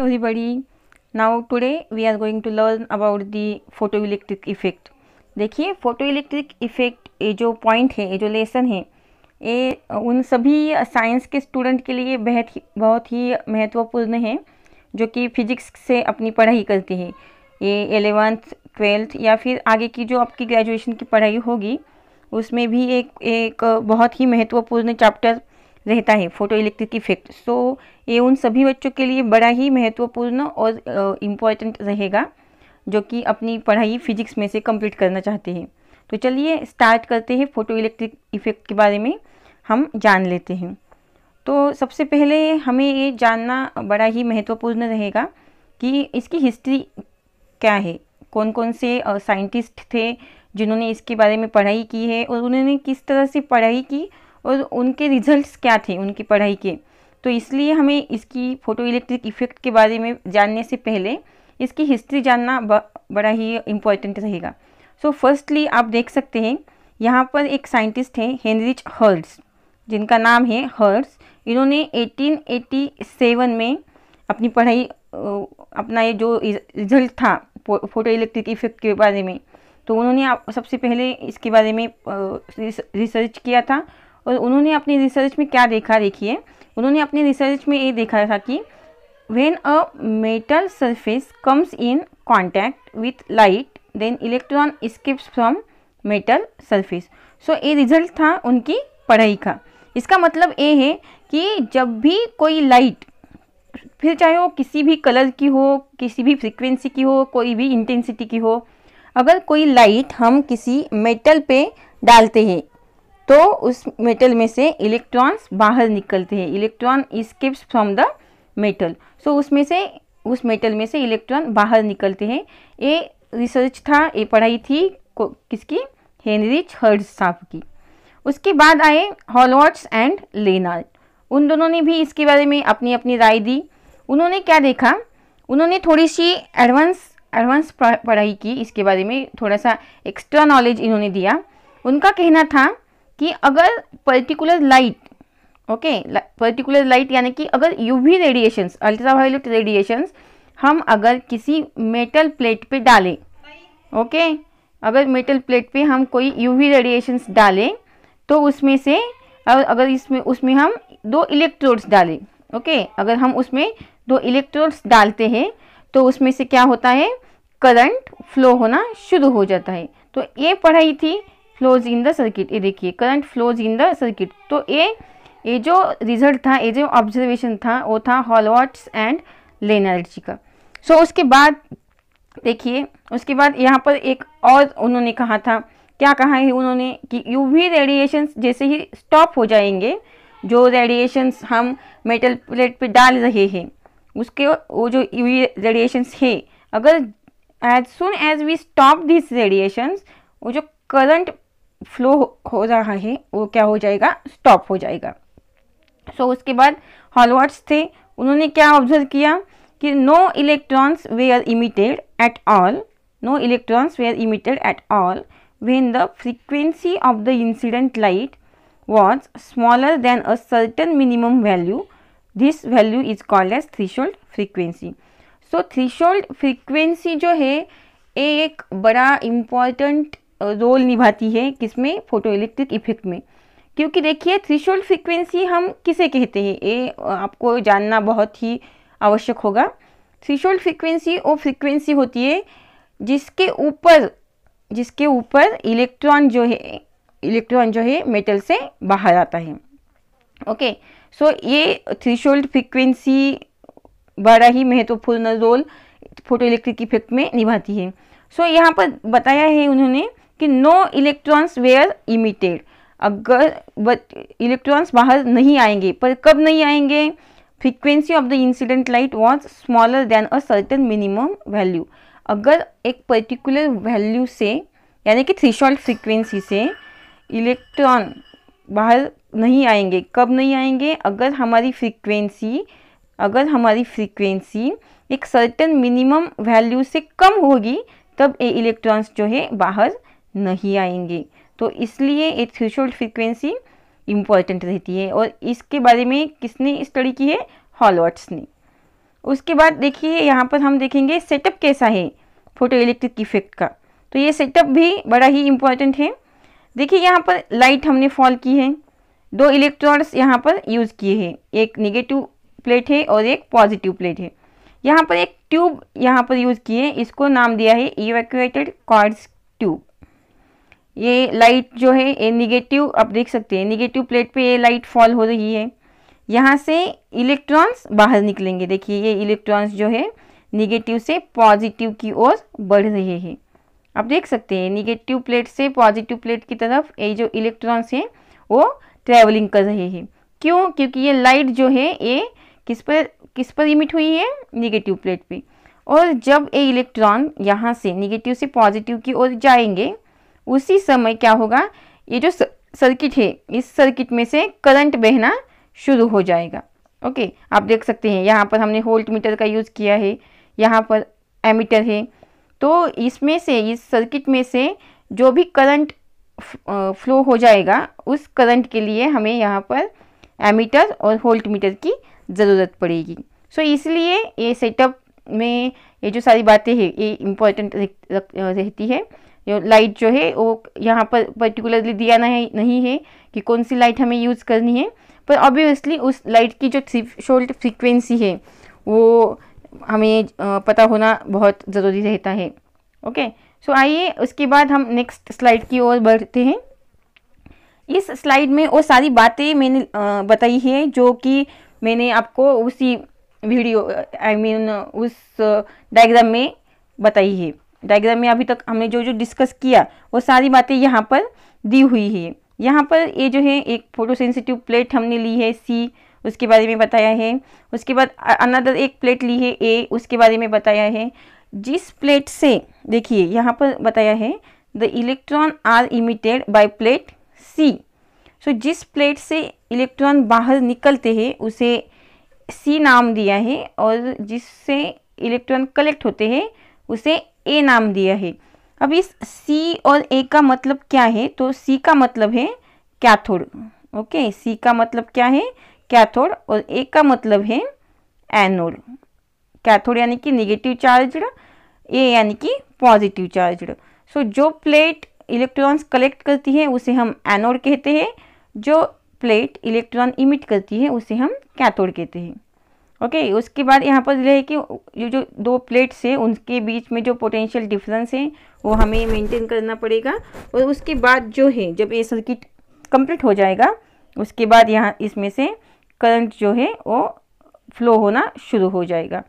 everybody now today we are going to learn about the photoelectric effect देखिए electric effect ये जो point है ये जो लेसन है ये उन सभी साइंस के स्टूडेंट के लिए बेहद ही बहुत ही महत्वपूर्ण है जो कि फिजिक्स से अपनी पढ़ाई करती है ये एलेवेंथ ट्वेल्थ या फिर आगे की जो आपकी ग्रेजुएशन की पढ़ाई होगी उसमें भी एक एक बहुत ही महत्वपूर्ण चैप्टर रहता है फोटो इलेक्ट्रिक इफेक्ट सो ये उन सभी बच्चों के लिए बड़ा ही महत्वपूर्ण और इम्पॉर्टेंट रहेगा जो कि अपनी पढ़ाई फिजिक्स में से कंप्लीट करना चाहते हैं तो चलिए स्टार्ट करते हैं फोटो इलेक्ट्रिक इफेक्ट के बारे में हम जान लेते हैं तो सबसे पहले हमें ये जानना बड़ा ही महत्वपूर्ण रहेगा कि इसकी हिस्ट्री क्या है कौन कौन से साइंटिस्ट थे जिन्होंने इसके बारे में पढ़ाई की है और उन्होंने किस तरह से पढ़ाई की और उनके रिजल्ट्स क्या थे उनकी पढ़ाई के तो इसलिए हमें इसकी फ़ोटो इलेक्ट्रिक इफ़ेक्ट के बारे में जानने से पहले इसकी हिस्ट्री जानना बड़ा ही इम्पोर्टेंट रहेगा सो फर्स्टली आप देख सकते हैं यहाँ पर एक साइंटिस्ट हैं हेनरिच हर्ट्स जिनका नाम है हर्ट्स इन्होंने 1887 में अपनी पढ़ाई अपना ये जो रिजल्ट था फोटो इलेक्ट्रिक इफेक्ट के बारे में तो उन्होंने सबसे पहले इसके बारे में रिसर्च किया था और उन्होंने अपनी रिसर्च में क्या देखा देखिए उन्होंने अपनी रिसर्च में ये देखा था कि when a metal surface comes in contact with light then electron skips from metal surface so ये रिजल्ट था उनकी पढ़ाई का इसका मतलब ये है कि जब भी कोई लाइट फिर चाहे वो किसी भी कलर की हो किसी भी फ्रिक्वेंसी की हो कोई भी इंटेंसिटी की हो अगर कोई लाइट हम किसी मेटल पे डालते हैं तो उस मेटल में से इलेक्ट्रॉन्स बाहर निकलते हैं electron skips from the metal so उसमें से उस मेटल में से इलेक्ट्रॉन बाहर निकलते हैं ये रिसर्च था ये पढ़ाई थी किसकी हेनरिच हर्ड साहब की उसके बाद आए हॉलवर्ट्स एंड लेनार्ड उन दोनों ने भी इसके बारे में अपनी अपनी राय दी उन्होंने क्या देखा उन्होंने थोड़ी सी एडवांस एडवांस पढ़ाई की इसके बारे में थोड़ा सा एक्स्ट्रा नॉलेज इन्होंने दिया उनका कहना था कि अगर particular light okay particular light यानी कि अगर यूवी रेडिएशंस अल्ट्रावायलेट रेडिएशंस हम अगर किसी मेटल प्लेट पे डालें ओके okay? अगर मेटल प्लेट पे हम कोई यूवी रेडिएशंस डालें तो उसमें से अगर इसमें उसमें हम दो इलेक्ट्रोड्स डालें ओके okay? अगर हम उसमें दो इलेक्ट्रोड्स डालते हैं तो उसमें से क्या होता है करंट फ्लो होना शुरू हो जाता है तो ये पढ़ाई थी फ्लोज इन द सर्किट ये देखिए current flows in the circuit तो ये ये जो रिजल्ट था ये जो ऑब्जर्वेशन था वो था हॉलवॉट्स एंड लेनर्जी का सो so, उसके बाद देखिए उसके बाद यहाँ पर एक और उन्होंने कहा था क्या कहा है उन्होंने कि यूवी रेडिएशंस जैसे ही स्टॉप हो जाएंगे जो रेडिएशंस हम मेटल प्लेट पे डाल रहे हैं उसके वो जो यूवी रेडिएशंस है अगर as soon as we stop this radiations वो जो करंट फ्लो हो रहा है वो क्या हो जाएगा स्टॉप हो जाएगा सो so, उसके बाद हॉलवर्ट्स थे उन्होंने क्या ऑब्जर्व किया कि no electrons they are emitted at all no electrons they are emitted at all when the frequency of the incident light was smaller than a certain minimum value this value is called as threshold frequency so threshold frequency जो है एक बड़ा important role निभाती है किसमें photo electric effect में क्योंकि देखिए थ्रीशोल्ड फ्रिक्वेंसी हम किसे कहते हैं ये आपको जानना बहुत ही आवश्यक होगा थ्रीशोल्ड फ्रिक्वेंसी वो फ्रिक्वेंसी होती है जिसके ऊपर जिसके ऊपर इलेक्ट्रॉन जो है इलेक्ट्रॉन जो है मेटल से बाहर आता है ओके सो ये थ्रीशोल्ड फ्रिक्वेंसी बड़ा ही महत्वपूर्ण रोल फोटो इलेक्ट्रिक इफेक्ट में निभाती है सो so, यहाँ पर बताया है उन्होंने कि नो इलेक्ट्रॉन्स वेयर इमिटेड अगर इलेक्ट्रॉन्स बाहर नहीं आएंगे पर कब नहीं आएंगे frequency of the incident light was smaller than a certain minimum value अगर एक पर्टिकुलर वैल्यू से यानी कि थ्रीशॉल्ट फ्रीक्वेंसी से इलेक्ट्रॉन बाहर नहीं आएंगे कब नहीं आएंगे अगर हमारी फ्रीक्वेंसी अगर हमारी फ्रीक्वेंसी एक सर्टन मिनिमम वैल्यू से कम होगी तब ये इलेक्ट्रॉन्स जो है बाहर नहीं आएंगे तो इसलिए एक थ्रीशोल्ड फ्रिक्वेंसी इम्पॉर्टेंट रहती है और इसके बारे में किसने स्टडी की है हॉलवर्ट्स ने उसके बाद देखिए यहाँ पर हम देखेंगे सेटअप कैसा है फोटो इलेक्ट्रिक इफेक्ट का तो ये सेटअप भी बड़ा ही इम्पॉर्टेंट है देखिए यहाँ पर लाइट हमने फॉल की है दो इलेक्ट्रॉन्स यहाँ पर यूज़ किए हैं एक निगेटिव प्लेट है और एक पॉजिटिव प्लेट है यहाँ पर एक ट्यूब यहाँ पर यूज़ किए इसको नाम दिया है इवेक्यूएटेड कॉर्ड्स ट्यूब ये लाइट जो है ये निगेटिव आप देख सकते हैं निगेटिव प्लेट पे ये लाइट फॉल हो रही है यहाँ से इलेक्ट्रॉन्स बाहर निकलेंगे देखिए ये इलेक्ट्रॉन्स जो है निगेटिव से पॉजिटिव की ओर बढ़ रहे हैं आप देख सकते हैं निगेटिव प्लेट से पॉजिटिव प्लेट की तरफ ये जो इलेक्ट्रॉन्स हैं वो ट्रेवलिंग कर रहे हैं क्यों क्योंकि ये लाइट जो है ये किस पर किस पर इमिट हुई है निगेटिव प्लेट पर और जब ये इलेक्ट्रॉन यहाँ से निगेटिव से पॉजिटिव की ओर जाएंगे उसी समय क्या होगा ये जो सर्किट है इस सर्किट में से करंट बहना शुरू हो जाएगा ओके आप देख सकते हैं यहाँ पर हमने होल्ट मीटर का यूज़ किया है यहाँ पर एमीटर है तो इसमें से इस सर्किट में से जो भी करंट फ्लो हो जाएगा उस करंट के लिए हमें यहाँ पर एमीटर और होल्ट मीटर की ज़रूरत पड़ेगी सो so, इसलिए ये सेटअप में ये जो सारी बातें हैं ये इम्पोर्टेंट रहती है लाइट जो है वो यहाँ पर पर्टिकुलरली दिया नहीं नहीं है कि कौन सी लाइट हमें यूज़ करनी है पर ऑब्वियसली उस लाइट की जो शोल्ड फ्रिक्वेंसी है वो हमें पता होना बहुत ज़रूरी रहता है ओके सो आइए उसके बाद हम नेक्स्ट स्लाइड की ओर बढ़ते हैं इस स्लाइड में वो सारी बातें मैंने बताई है जो कि मैंने आपको उसी video I I mean mean, उस डायग्राम में बताई है डायग्राम में अभी तक हमने जो जो डिस्कस किया वो सारी बातें यहाँ पर दी हुई है यहाँ पर ये जो है एक फोटो सेंसिटिव प्लेट हमने ली है सी उसके बारे में बताया है उसके बाद अनदर एक प्लेट ली है ए उसके बारे में बताया है जिस प्लेट से देखिए यहाँ पर बताया है the electron are emitted by plate C so जिस प्लेट से इलेक्ट्रॉन बाहर निकलते हैं उसे सी नाम दिया है और जिससे इलेक्ट्रॉन कलेक्ट होते हैं उसे ए नाम दिया है अब इस सी और ए का मतलब क्या है तो सी का मतलब है कैथोड ओके सी का मतलब क्या है कैथोड और ए का मतलब है एनोड कैथोड यानी कि नेगेटिव चार्जड ए यानी कि पॉजिटिव चार्जड सो जो प्लेट इलेक्ट्रॉन्स कलेक्ट करती है उसे हम एनोड कहते हैं जो प्लेट इलेक्ट्रॉन इमिट करती है उसे हम कैथोड कहते हैं ओके उसके बाद यहाँ पर है कि ये जो दो प्लेट्स हैं उनके बीच में जो पोटेंशियल डिफरेंस है वो हमें मेंटेन करना पड़ेगा और उसके बाद जो है जब ये सर्किट कंप्लीट हो जाएगा उसके बाद यहाँ इसमें से करंट जो है वो फ्लो होना शुरू हो जाएगा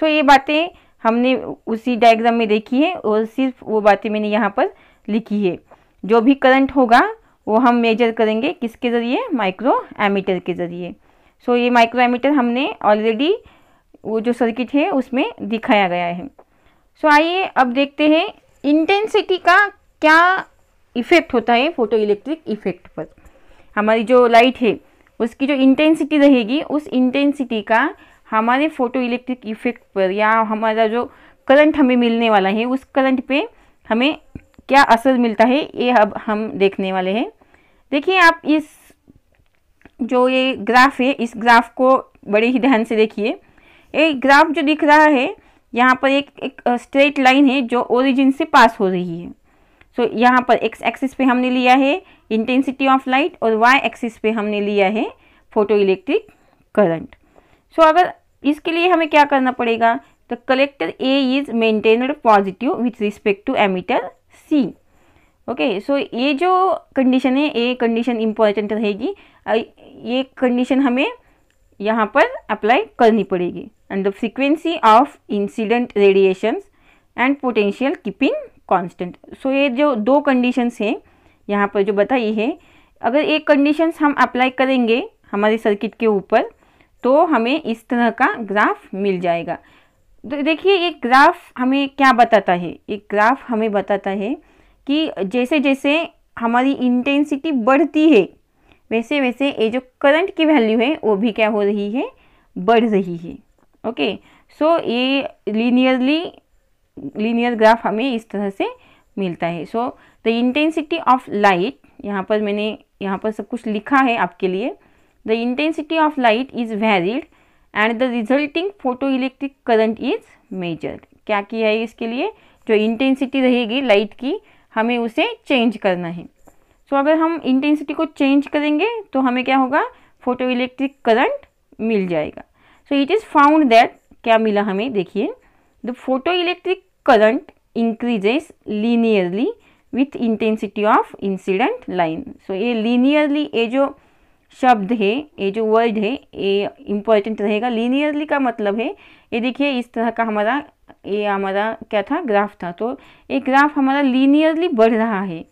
सो so, ये बातें हमने उसी डायग्राम में देखी है और सिर्फ वो बातें मैंने यहाँ पर लिखी है जो भी करंट होगा वो हम मेजर करेंगे किसके ज़रिए माइक्रो एमीटर के ज़रिए सो ये माइक्रोमीटर हमने ऑलरेडी वो जो सर्किट है उसमें दिखाया गया है सो so, आइए अब देखते हैं इंटेंसिटी का क्या इफ़ेक्ट होता है फोटो इलेक्ट्रिक इफ़ेक्ट पर हमारी जो लाइट है उसकी जो इंटेंसिटी रहेगी उस इंटेंसिटी का हमारे फोटो इलेक्ट्रिक इफ़ेक्ट पर या हमारा जो करंट हमें मिलने वाला है उस करंट पे हमें क्या असर मिलता है ये अब हम देखने वाले हैं देखिए आप इस जो ये ग्राफ है इस ग्राफ को बड़े ही ध्यान से देखिए ये ग्राफ जो दिख रहा है यहाँ पर एक एक स्ट्रेट लाइन है जो ओरिजिन से पास हो रही है सो so, यहाँ पर एक्स एक्सिस पे हमने लिया है इंटेंसिटी ऑफ लाइट और वाई एक्सिस पे हमने लिया है फोटो इलेक्ट्रिक करंट सो अगर इसके लिए हमें क्या करना पड़ेगा तो collector A is maintained positive with respect to emitter C okay so ये जो कंडीशन है ये कंडीशन इंपॉर्टेंट रहेगी ये कंडीशन हमें यहाँ पर अप्लाई करनी पड़ेगी and the frequency of incident radiations and potential keeping constant so ये जो दो कंडीशंस हैं यहाँ पर जो बताई है अगर एक कंडीशंस हम अप्लाई करेंगे हमारे सर्किट के ऊपर तो हमें इस तरह का ग्राफ मिल जाएगा तो देखिए ये ग्राफ हमें क्या बताता है एक ग्राफ हमें बताता है कि जैसे जैसे हमारी इंटेंसिटी बढ़ती है वैसे वैसे ये जो करंट की वैल्यू है वो भी क्या हो रही है बढ़ रही है ओके सो so, ये लीनियरली लीनियर ग्राफ हमें इस तरह से मिलता है so the intensity of light यहाँ पर मैंने यहाँ पर सब कुछ लिखा है आपके लिए the intensity of light is varied and the resulting photo electric current is measured क्या किया है इसके लिए जो इंटेंसिटी रहेगी लाइट की हमें उसे चेंज करना है सो so, अगर हम इंटेंसिटी को चेंज करेंगे तो हमें क्या होगा फोटो इलेक्ट्रिक करंट मिल जाएगा so it is found that क्या मिला हमें देखिए the photo electric current increases linearly with intensity of incident line so ये लीनियरली ये जो शब्द है ये जो वर्ड है ये इम्पॉर्टेंट रहेगा लीनियरली का मतलब है ये देखिए इस तरह का हमारा ये हमारा क्या था ग्राफ था तो ये ग्राफ हमारा लीनियरली बढ़ रहा है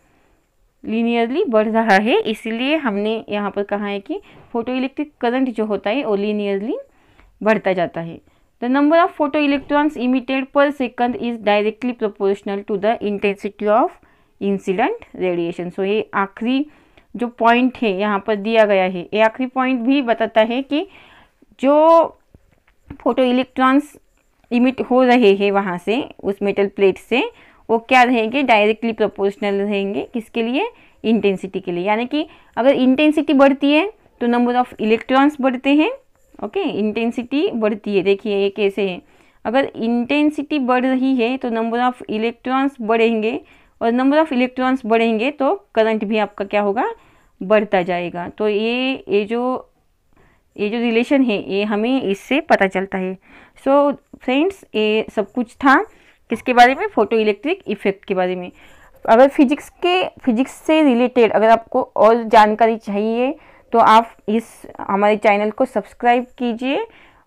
लीनियरली बढ़ रहा है इसीलिए हमने यहाँ पर कहा है कि फोटो इलेक्ट्रिक करंट जो होता है वो लीनियरली बढ़ता जाता है the number of photo electrons emitted per second is directly proportional to the intensity of incident radiation so ये आखिरी जो पॉइंट है यहाँ पर दिया गया है ये आखिरी पॉइंट भी बताता है कि जो फोटो इलेक्ट्रॉन्स इमिट हो रहे हैं वहाँ से उस मेटल प्लेट से वो क्या रहेंगे डायरेक्टली प्रोपोर्शनल रहेंगे किसके लिए इंटेंसिटी के लिए यानी कि अगर इंटेंसिटी बढ़ती है तो नंबर ऑफ इलेक्ट्रॉन्स बढ़ते हैं ओके इंटेंसिटी बढ़ती है देखिए ये कैसे है अगर इंटेंसिटी बढ़ रही है तो नंबर ऑफ इलेक्ट्रॉन्स बढ़ेंगे और नंबर ऑफ इलेक्ट्रॉन्स बढ़ेंगे तो करंट भी आपका क्या होगा बढ़ता जाएगा तो ये ये जो ये जो रिलेशन है ये हमें इससे पता चलता है सो so, फ्रेंड्स ये सब कुछ था किसके बारे में फोटो इलेक्ट्रिक इफेक्ट के बारे में अगर फिजिक्स के फिजिक्स से रिलेटेड अगर आपको और जानकारी चाहिए तो आप इस हमारे चैनल को सब्सक्राइब कीजिए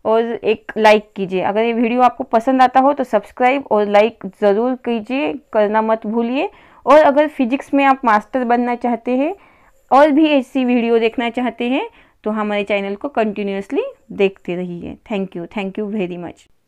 और एक लाइक कीजिए अगर ये वीडियो आपको पसंद आता हो तो सब्सक्राइब और लाइक ज़रूर कीजिए करना मत भूलिए और अगर फिजिक्स में आप मास्टर बनना चाहते हैं और भी ऐसी वीडियो देखना चाहते हैं तो हमारे चैनल को कंटिन्यूसली देखते रहिए thank you thank you very much